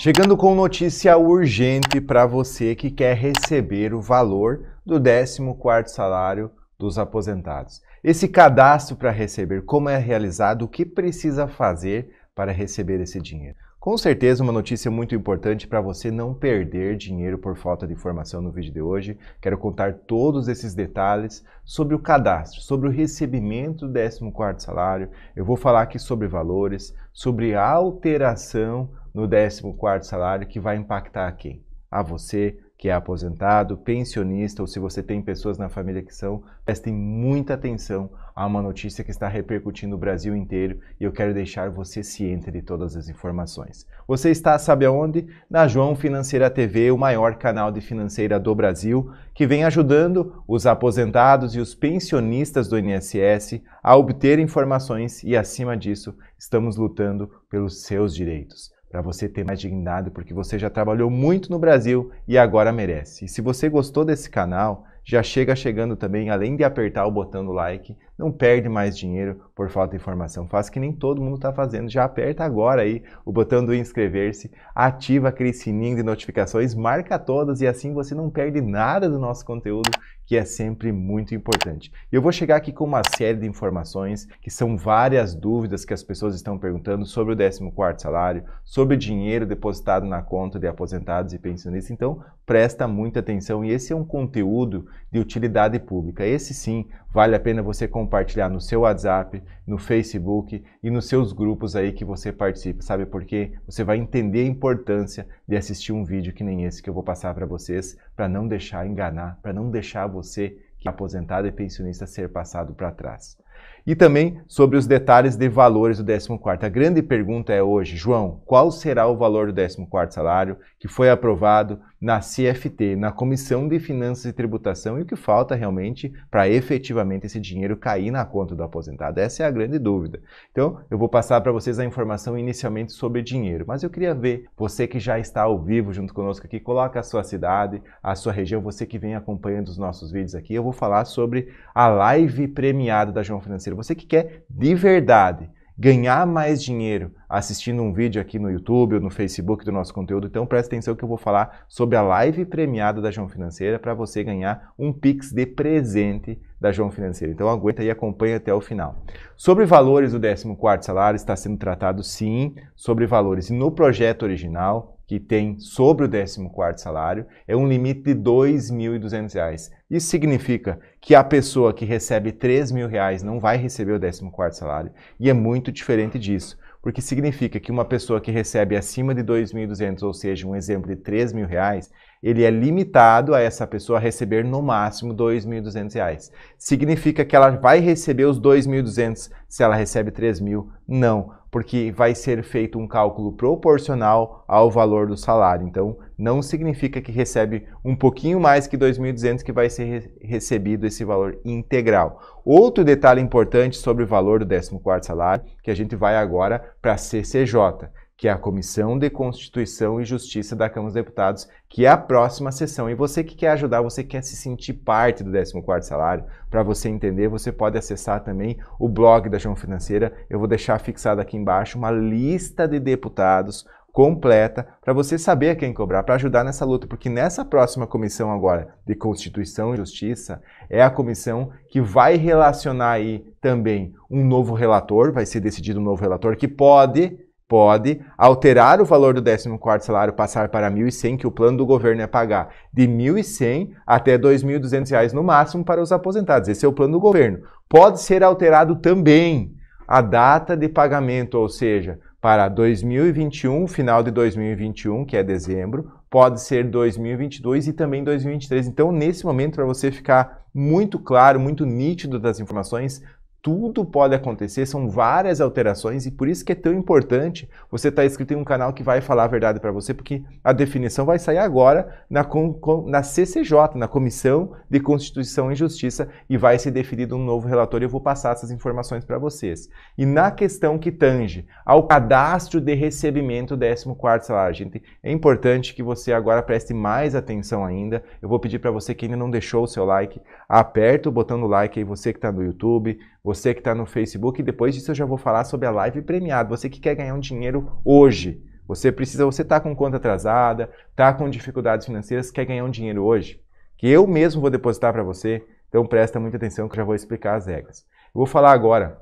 Chegando com notícia urgente para você que quer receber o valor do 14º salário dos aposentados. Esse cadastro para receber, como é realizado, o que precisa fazer para receber esse dinheiro. Com certeza, uma notícia muito importante para você não perder dinheiro por falta de informação no vídeo de hoje. Quero contar todos esses detalhes sobre o cadastro, sobre o recebimento do 14 salário. Eu vou falar aqui sobre valores, sobre a alteração no 14 salário que vai impactar a quem? A você que é aposentado, pensionista ou se você tem pessoas na família que são, prestem muita atenção a uma notícia que está repercutindo o Brasil inteiro e eu quero deixar você ciente de todas as informações. Você está, sabe aonde? Na João Financeira TV, o maior canal de financeira do Brasil, que vem ajudando os aposentados e os pensionistas do INSS a obter informações e, acima disso, estamos lutando pelos seus direitos para você ter mais dignidade, porque você já trabalhou muito no Brasil e agora merece. E se você gostou desse canal, já chega chegando também, além de apertar o botão do like, não perde mais dinheiro por falta de informação. Faz que nem todo mundo está fazendo. Já aperta agora aí o botão do inscrever-se, ativa aquele sininho de notificações, marca todas e assim você não perde nada do nosso conteúdo, que é sempre muito importante. Eu vou chegar aqui com uma série de informações, que são várias dúvidas que as pessoas estão perguntando sobre o 14 salário, sobre o dinheiro depositado na conta de aposentados e pensionistas. Então, presta muita atenção e esse é um conteúdo de utilidade pública. Esse sim, vale a pena você comprar compartilhar no seu WhatsApp, no Facebook e nos seus grupos aí que você participa. Sabe por quê? Você vai entender a importância de assistir um vídeo que nem esse que eu vou passar para vocês, para não deixar enganar, para não deixar você que é aposentado e pensionista ser passado para trás. E também sobre os detalhes de valores do 14 A grande pergunta é hoje, João, qual será o valor do 14 salário que foi aprovado na CFT, na Comissão de Finanças e Tributação, e o que falta realmente para efetivamente esse dinheiro cair na conta do aposentado? Essa é a grande dúvida. Então, eu vou passar para vocês a informação inicialmente sobre dinheiro, mas eu queria ver você que já está ao vivo junto conosco aqui, coloca a sua cidade, a sua região, você que vem acompanhando os nossos vídeos aqui, eu vou falar sobre a live premiada da João Financeiro. Você que quer de verdade ganhar mais dinheiro assistindo um vídeo aqui no YouTube ou no Facebook do nosso conteúdo, então presta atenção que eu vou falar sobre a live premiada da João Financeira para você ganhar um Pix de presente da João Financeira. Então aguenta e acompanha até o final. Sobre valores, o 14 salário está sendo tratado sim, sobre valores. E no projeto original, que tem sobre o 14 salário é um limite de R$ 2.200. Isso significa que a pessoa que recebe R$ 3.000 não vai receber o 14 salário e é muito diferente disso porque significa que uma pessoa que recebe acima de 2.200, ou seja, um exemplo de 3 mil reais, ele é limitado a essa pessoa receber no máximo 2.200 reais. Significa que ela vai receber os 2.200 se ela recebe 3 mil? Não, porque vai ser feito um cálculo proporcional ao valor do salário. Então, não significa que recebe um pouquinho mais que 2.200 que vai ser re recebido esse valor integral. Outro detalhe importante sobre o valor do 14º salário, que a gente vai agora para a CCJ, que é a Comissão de Constituição e Justiça da Câmara dos Deputados, que é a próxima sessão. E você que quer ajudar, você quer se sentir parte do 14º salário, para você entender, você pode acessar também o blog da João Financeira. Eu vou deixar fixado aqui embaixo uma lista de deputados completa para você saber quem cobrar, para ajudar nessa luta, porque nessa próxima comissão agora de Constituição e Justiça é a comissão que vai relacionar aí também um novo relator, vai ser decidido um novo relator que pode pode alterar o valor do 14º salário passar para 1.100 que o plano do governo é pagar de 1.100 até 2.200 reais no máximo para os aposentados. Esse é o plano do governo. Pode ser alterado também a data de pagamento, ou seja, para 2021, final de 2021, que é dezembro, pode ser 2022 e também 2023. Então, nesse momento, para você ficar muito claro, muito nítido das informações, tudo pode acontecer, são várias alterações e por isso que é tão importante você estar tá inscrito em um canal que vai falar a verdade para você, porque a definição vai sair agora na, na CCJ, na Comissão de Constituição e Justiça, e vai ser definido um novo relatório. Eu vou passar essas informações para vocês. E na questão que tange ao cadastro de recebimento 14 salário, gente, é importante que você agora preste mais atenção ainda. Eu vou pedir para você que ainda não deixou o seu like, aperta o botão do like aí, você que está no YouTube você que está no Facebook, depois disso eu já vou falar sobre a live premiada. Você que quer ganhar um dinheiro hoje, você precisa, você está com conta atrasada, está com dificuldades financeiras, quer ganhar um dinheiro hoje, que eu mesmo vou depositar para você, então presta muita atenção que eu já vou explicar as regras. Eu vou falar agora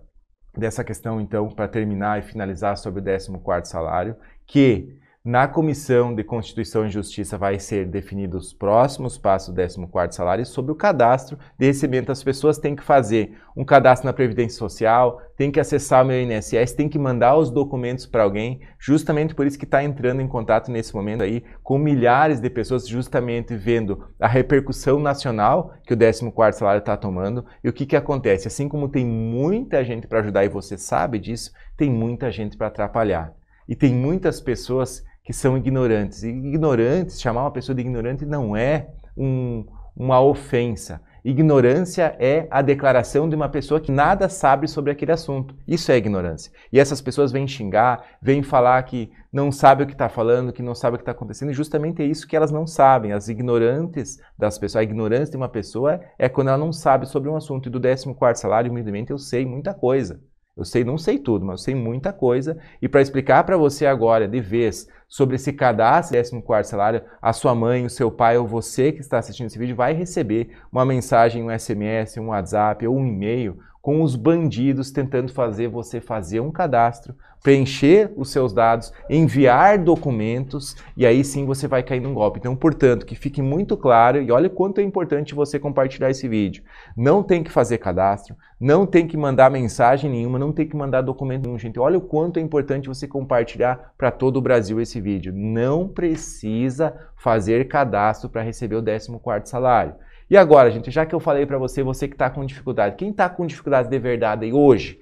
dessa questão, então, para terminar e finalizar sobre o 14 salário, que na Comissão de Constituição e Justiça vai ser definido os próximos passos do 14º salário sobre o cadastro de recebimento. As pessoas têm que fazer um cadastro na Previdência Social, têm que acessar o meu INSS, têm que mandar os documentos para alguém, justamente por isso que está entrando em contato nesse momento aí com milhares de pessoas, justamente vendo a repercussão nacional que o 14º salário está tomando e o que, que acontece. Assim como tem muita gente para ajudar e você sabe disso, tem muita gente para atrapalhar. E tem muitas pessoas que são ignorantes. E ignorantes, chamar uma pessoa de ignorante não é um, uma ofensa. Ignorância é a declaração de uma pessoa que nada sabe sobre aquele assunto. Isso é ignorância. E essas pessoas vêm xingar, vêm falar que não sabe o que está falando, que não sabe o que está acontecendo, e justamente é isso que elas não sabem. As ignorantes das pessoas, a ignorância de uma pessoa é quando ela não sabe sobre um assunto. E do 14 salário, humildemente, eu sei muita coisa. Eu sei, não sei tudo, mas eu sei muita coisa. E para explicar para você agora, de vez, sobre esse cadastro 14 salário, a sua mãe, o seu pai ou você que está assistindo esse vídeo vai receber uma mensagem, um SMS, um WhatsApp ou um e-mail com os bandidos tentando fazer você fazer um cadastro, preencher os seus dados, enviar documentos e aí sim você vai cair num golpe. Então, portanto, que fique muito claro e olha quanto é importante você compartilhar esse vídeo. Não tem que fazer cadastro, não tem que mandar mensagem nenhuma, não tem que mandar documento nenhum, gente. Olha o quanto é importante você compartilhar para todo o Brasil esse vídeo. Não precisa fazer cadastro para receber o 14º salário. E agora, gente, já que eu falei para você, você que está com dificuldade, quem está com dificuldade de verdade aí hoje,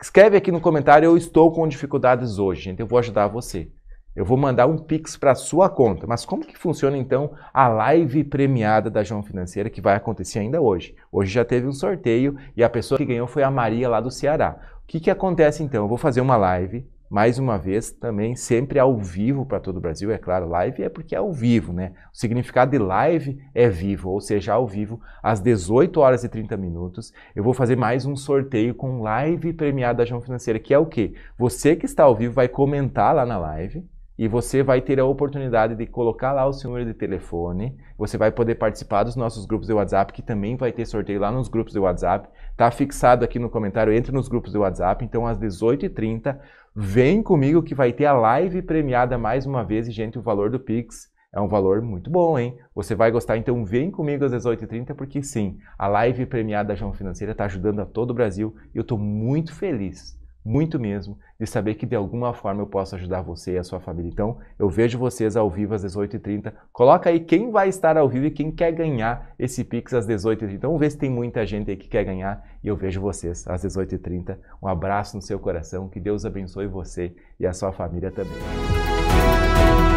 escreve aqui no comentário, eu estou com dificuldades hoje, gente, eu vou ajudar você. Eu vou mandar um Pix para sua conta. Mas como que funciona então a live premiada da João Financeira que vai acontecer ainda hoje? Hoje já teve um sorteio e a pessoa que ganhou foi a Maria lá do Ceará. O que, que acontece então? Eu vou fazer uma live mais uma vez, também sempre ao vivo para todo o Brasil, é claro, live é porque é ao vivo, né? O significado de live é vivo, ou seja, ao vivo, às 18 horas e 30 minutos, eu vou fazer mais um sorteio com live premiada da João Financeira, que é o quê? Você que está ao vivo vai comentar lá na live, e você vai ter a oportunidade de colocar lá o seu número de telefone. Você vai poder participar dos nossos grupos de WhatsApp, que também vai ter sorteio lá nos grupos de WhatsApp. Tá fixado aqui no comentário, entre nos grupos de WhatsApp. Então, às 18h30, vem comigo que vai ter a live premiada mais uma vez. E, gente, o valor do Pix é um valor muito bom, hein? Você vai gostar, então vem comigo às 18h30, porque sim, a live premiada da João Financeira está ajudando a todo o Brasil e eu estou muito feliz muito mesmo, de saber que de alguma forma eu posso ajudar você e a sua família. Então, eu vejo vocês ao vivo às 18h30. Coloca aí quem vai estar ao vivo e quem quer ganhar esse Pix às 18h30. Então, vamos ver se tem muita gente aí que quer ganhar e eu vejo vocês às 18h30. Um abraço no seu coração, que Deus abençoe você e a sua família também.